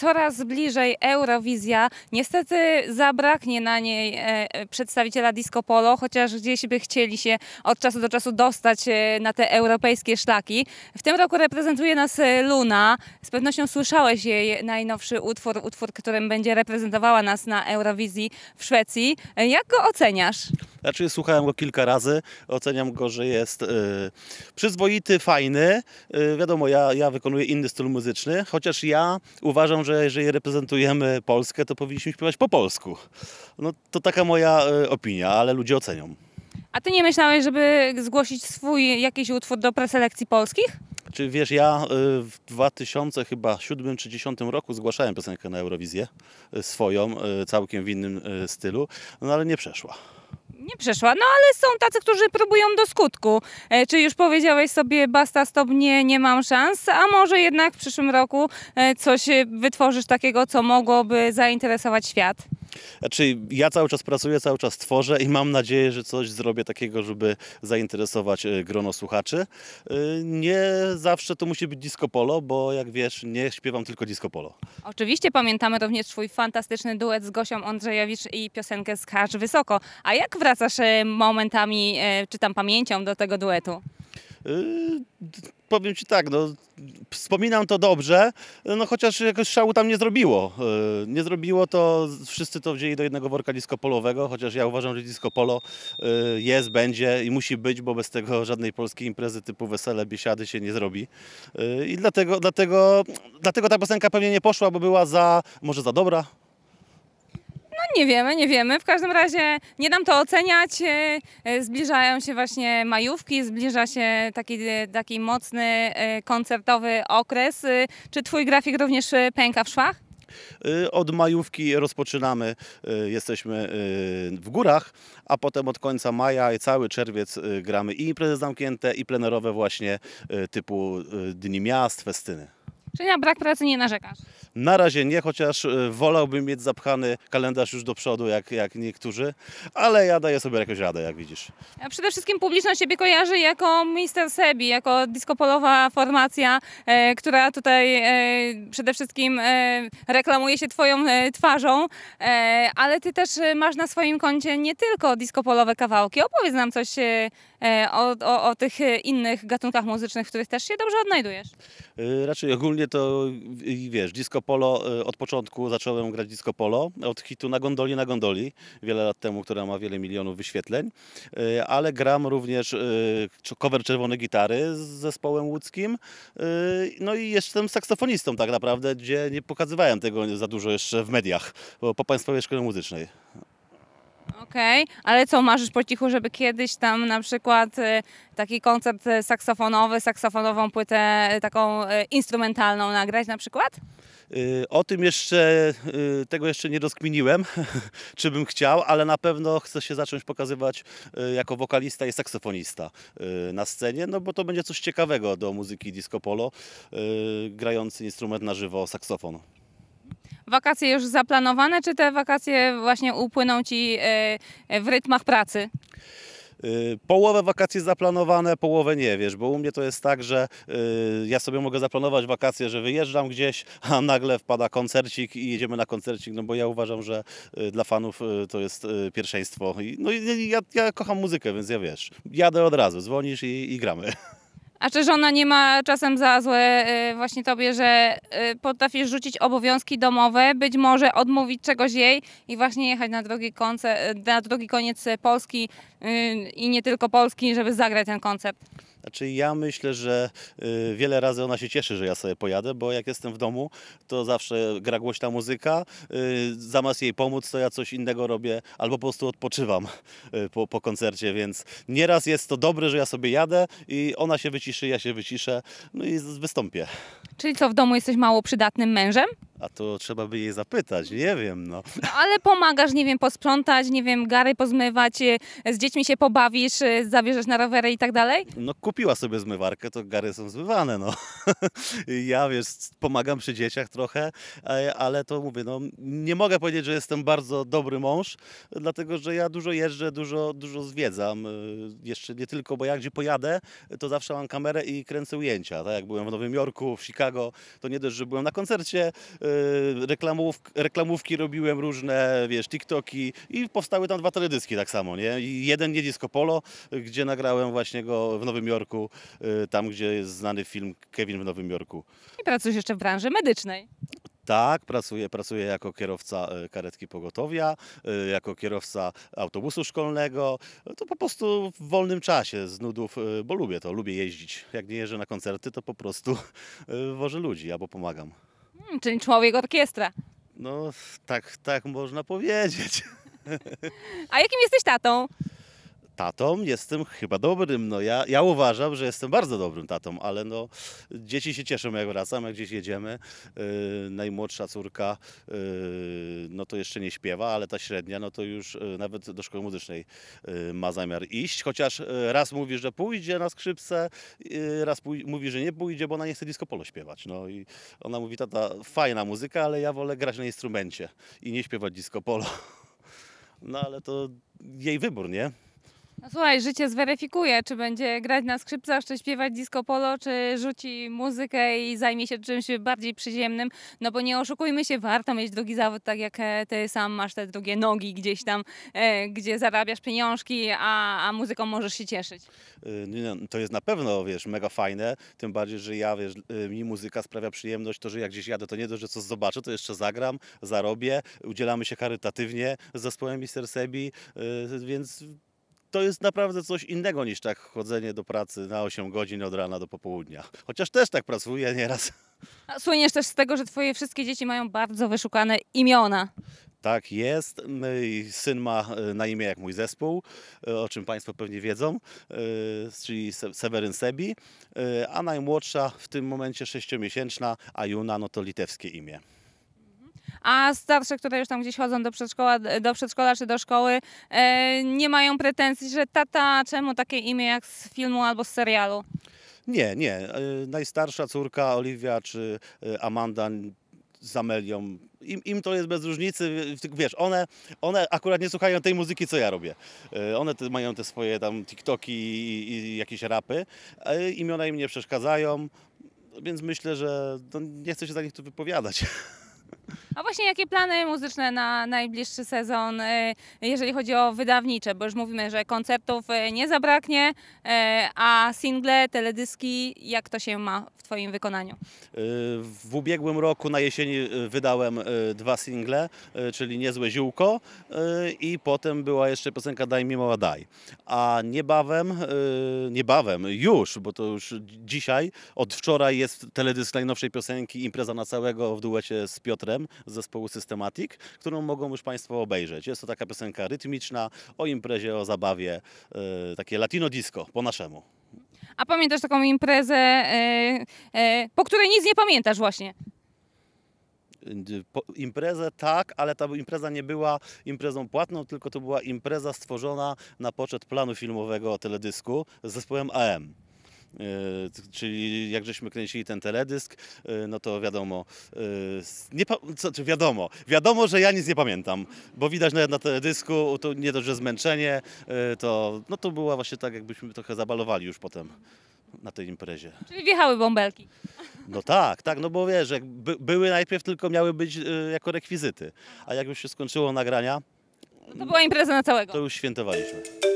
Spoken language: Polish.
coraz bliżej Eurowizja. Niestety zabraknie na niej e, e, przedstawiciela Disco Polo, chociaż gdzieś by chcieli się od czasu do czasu dostać e, na te europejskie szlaki. W tym roku reprezentuje nas Luna. Z pewnością słyszałeś jej najnowszy utwór, utwór, którym będzie reprezentowała nas na Eurowizji w Szwecji. Jak go oceniasz? Znaczy słuchałem go kilka razy, oceniam go, że jest y, przyzwoity, fajny. Y, wiadomo, ja, ja wykonuję inny styl muzyczny, chociaż ja uważam, że jeżeli reprezentujemy Polskę, to powinniśmy śpiewać po polsku. No to taka moja y, opinia, ale ludzie ocenią. A ty nie myślałeś, żeby zgłosić swój jakiś utwór do preselekcji polskich? Czy wiesz, ja y, w 2007 czy 10 roku zgłaszałem piosenkę na Eurowizję y, swoją, y, całkiem w innym stylu, no ale nie przeszła nie przeszła. No ale są tacy, którzy próbują do skutku. E, czy już powiedziałeś sobie basta, stop, nie, nie mam szans, a może jednak w przyszłym roku e, coś e, wytworzysz takiego, co mogłoby zainteresować świat? Znaczy, ja cały czas pracuję, cały czas tworzę i mam nadzieję, że coś zrobię takiego, żeby zainteresować y, grono słuchaczy. Y, nie zawsze to musi być disco polo, bo jak wiesz, nie śpiewam tylko disco polo. Oczywiście pamiętamy również Twój fantastyczny duet z Gosią Andrzejowicz i piosenkę "Skarż Wysoko. A jak wracasz y, momentami, czy tam pamięcią do tego duetu? Yy, powiem Ci tak, no, wspominam to dobrze, no chociaż jakoś szału tam nie zrobiło. Yy, nie zrobiło to, wszyscy to wzięli do jednego worka disco polowego, chociaż ja uważam, że disco polo yy, jest, będzie i musi być, bo bez tego żadnej polskiej imprezy typu wesele, biesiady się nie zrobi. I dlatego, dlatego, dlatego ta piosenka pewnie nie poszła, bo była za, może za dobra, nie wiemy, nie wiemy. W każdym razie nie dam to oceniać. E, e, zbliżają się właśnie majówki, zbliża się taki, e, taki mocny koncertowy okres. Czy twój grafik również pęka w szwach? Od majówki rozpoczynamy, jesteśmy w górach, a potem od końca maja i cały czerwiec gramy i imprezy zamknięte, i plenerowe właśnie typu Dni Miast, festyny. Czyli na brak pracy nie narzekasz? Na razie nie, chociaż e, wolałbym mieć zapchany kalendarz już do przodu, jak, jak niektórzy, ale ja daję sobie jakoś radę, jak widzisz. A przede wszystkim publiczność Ciebie kojarzy jako Mister Sebi, jako diskopolowa formacja, e, która tutaj e, przede wszystkim e, reklamuje się Twoją e, twarzą, e, ale Ty też masz na swoim koncie nie tylko diskopolowe kawałki. Opowiedz nam coś o, o, o tych innych gatunkach muzycznych, w których też się dobrze odnajdujesz. Raczej ogólnie ogólnie to wiesz, disco polo, y, od początku zacząłem grać disco polo, od hitu na gondoli na gondoli, wiele lat temu, która ma wiele milionów wyświetleń, y, ale gram również y, cover czerwone gitary z zespołem łódzkim, no i jestem saksofonistą tak naprawdę, gdzie nie pokazywałem tego za dużo jeszcze w mediach, po Państwowej Szkole Muzycznej. Okej, okay. ale co, marzysz po cichu, żeby kiedyś tam na przykład y, taki koncert y, saksofonowy, saksofonową płytę y, taką instrumentalną nagrać na przykład? O tym jeszcze, tego jeszcze nie rozkminiłem, czy bym chciał, ale na pewno chcę się zacząć pokazywać jako wokalista i saksofonista na scenie, no bo to będzie coś ciekawego do muzyki disco polo, grający instrument na żywo, saksofon wakacje już zaplanowane, czy te wakacje właśnie upłyną Ci e, w rytmach pracy? Y, połowę wakacji zaplanowane, połowę nie, wiesz, bo u mnie to jest tak, że y, ja sobie mogę zaplanować wakacje, że wyjeżdżam gdzieś, a nagle wpada koncercik i jedziemy na koncercik, no bo ja uważam, że y, dla fanów y, to jest y, pierwszeństwo. I, no i ja, ja, kocham muzykę, więc ja wiesz, jadę od razu, dzwonisz i, i gramy. A czy żona nie ma czasem za złe y, właśnie tobie, że y, potrafisz rzucić obowiązki domowe, być może odmówić czegoś jej i właśnie jechać na drugi, na drugi koniec Polski y, i nie tylko Polski, żeby zagrać ten koncert? Znaczy ja myślę, że y, wiele razy ona się cieszy, że ja sobie pojadę, bo jak jestem w domu, to zawsze gra głośna muzyka. Y, zamiast jej pomóc, to ja coś innego robię albo po prostu odpoczywam y, po, po koncercie, więc nieraz jest to dobre, że ja sobie jadę i ona się wyciszy, ja się wyciszę, no i wystąpię. Czyli co, w domu jesteś mało przydatnym mężem? A to trzeba by jej zapytać, nie wiem, no. no. Ale pomagasz, nie wiem, posprzątać, nie wiem, gary pozmywać, y, z dziećmi się pobawisz, y, zabierzesz na rowery i tak dalej? No kupiła sobie zmywarkę, to gary są zmywane, no. ja, wiesz, pomagam przy dzieciach trochę, ale to mówię, no, nie mogę powiedzieć, że jestem bardzo dobry mąż, dlatego, że ja dużo jeżdżę, dużo, dużo zwiedzam, y, jeszcze nie tylko, bo ja gdzie pojadę, to zawsze mam kamerę i kręcę ujęcia, tak jak byłem w Nowym Jorku, w Chicago, to nie dość, że byłem na koncercie, Y, reklamów, reklamówki robiłem różne, wiesz, TikToki i powstały tam dwa teledyski tak samo, nie? Jeden nie Disco Polo, gdzie nagrałem właśnie go w Nowym Jorku, y, tam gdzie jest znany film Kevin w Nowym Jorku. I pracujesz jeszcze w branży medycznej. Tak, pracuję, pracuję jako kierowca y, karetki pogotowia, jako kierowca autobusu szkolnego. To po prostu w wolnym czasie z nudów, bo lubię to, lubię jeździć. Jak nie jeżdżę na koncerty, to po prostu wożę ludzi albo pomagam. Hmm, czyli człowiek orkiestra. No, tak, tak można powiedzieć. A jakim jesteś tatą? tatą jestem chyba dobrym. No ja, ja uważam, że jestem bardzo dobrym tatą, ale no dzieci się cieszą jak wracam, jak gdzieś jedziemy. Yy, najmłodsza córka yy, no to jeszcze nie śpiewa, ale ta średnia no to już yy, nawet do szkoły muzycznej y, ma zamiar iść, chociaż y, raz mówi, że pójdzie na skrzypce, y, raz pój- mówi, że nie pójdzie, bo ona nie chce disco polo śpiewać. No i ona mówi, tata, fajna muzyka, ale ja wolę grać na instrumencie i nie śpiewać disco polo. No ale to jej wybór, nie? No słuchaj, życie zweryfikuje, czy będzie grać na skrzypcach, czy śpiewać disco polo, czy rzuci muzykę i zajmie się czymś bardziej przyziemnym. No bo nie oszukujmy się, warto mieć drugi zawód, tak jak e, ty sam masz te drugie nogi gdzieś tam, e, gdzie zarabiasz pieniążki, a, a muzyką możesz się cieszyć. Y, no to jest na pewno, wiesz, mega fajne, tym bardziej, że ja, wiesz, y, mi muzyka sprawia przyjemność, to, że jak gdzieś jadę, to nie dość, że coś zobaczę, to jeszcze zagram, zarobię, udzielamy się charytatywnie z zespołem Mister Sebi, y, więc to jest naprawdę coś innego niż tak chodzenie do pracy na 8 godzin od rana do popołudnia. Chociaż też tak pracuję nieraz. A słyniesz też z tego, że twoje wszystkie dzieci mają bardzo wyszukane imiona. Tak jest. No syn ma e, na imię jak mój zespół, e, o czym Państwo pewnie wiedzą, e, czyli Seweryn Sebi, a najmłodsza w tym momencie sześciomiesięczna, a Juna no to litewskie imię a starsze, które już tam gdzieś chodzą do przedszkola, do przedszkola czy do szkoły, e, nie mają pretensji, że tata, czemu takie imię jak z filmu albo z serialu? Nie, nie. E, najstarsza córka Oliwia czy e, Amanda z Amelią. Im, Im to jest bez różnicy, wiesz, one, one akurat nie słuchają tej muzyki, co ja robię. One te, mają te swoje tam TikToki i, i jakieś rapy. Imiona im nie przeszkadzają, więc myślę, że no, nie chcę się za nich tu wypowiadać. A właśnie jakie plany muzyczne na najbliższy sezon, e, jeżeli chodzi o wydawnicze, bo już mówimy, że koncertów e, nie zabraknie, e, a single, teledyski, jak to się ma w Twoim wykonaniu? W ubiegłym roku na jesieni wydałem dwa single, czyli Niezłe ziółko i potem była jeszcze piosenka Daj mi mała daj. A niebawem, niebawem, już, bo to już dzisiaj, od wczoraj jest teledysk najnowszej piosenki Impreza na całego w duecie z Piotrem z zespołu Systematic, którą mogą już Państwo obejrzeć. Jest to taka piosenka rytmiczna o imprezie, o zabawie, e, takie latino disco po naszemu. A pamiętasz taką imprezę, e, e, po której nic nie pamiętasz właśnie? Yy, imprezę tak, ale ta impreza nie była imprezą płatną, tylko to była impreza stworzona na poczet planu filmowego teledysku z zespołem AM. E, czyli jak żeśmy kręcili ten teledysk, e, no to wiadomo, e, nie co, czy wiadomo, wiadomo, że ja nic nie pamiętam, bo widać nawet na teledysku, to nie to, że zmęczenie, to, no to była właśnie tak, jakbyśmy trochę zabalowali już potem na tej imprezie. Czyli wjechały bąbelki. No tak, tak, no bo wiesz, jak by, były najpierw tylko miały być jako rekwizyty, a jak już się skończyło nagrania... to była impreza na całego. To już świętowaliśmy.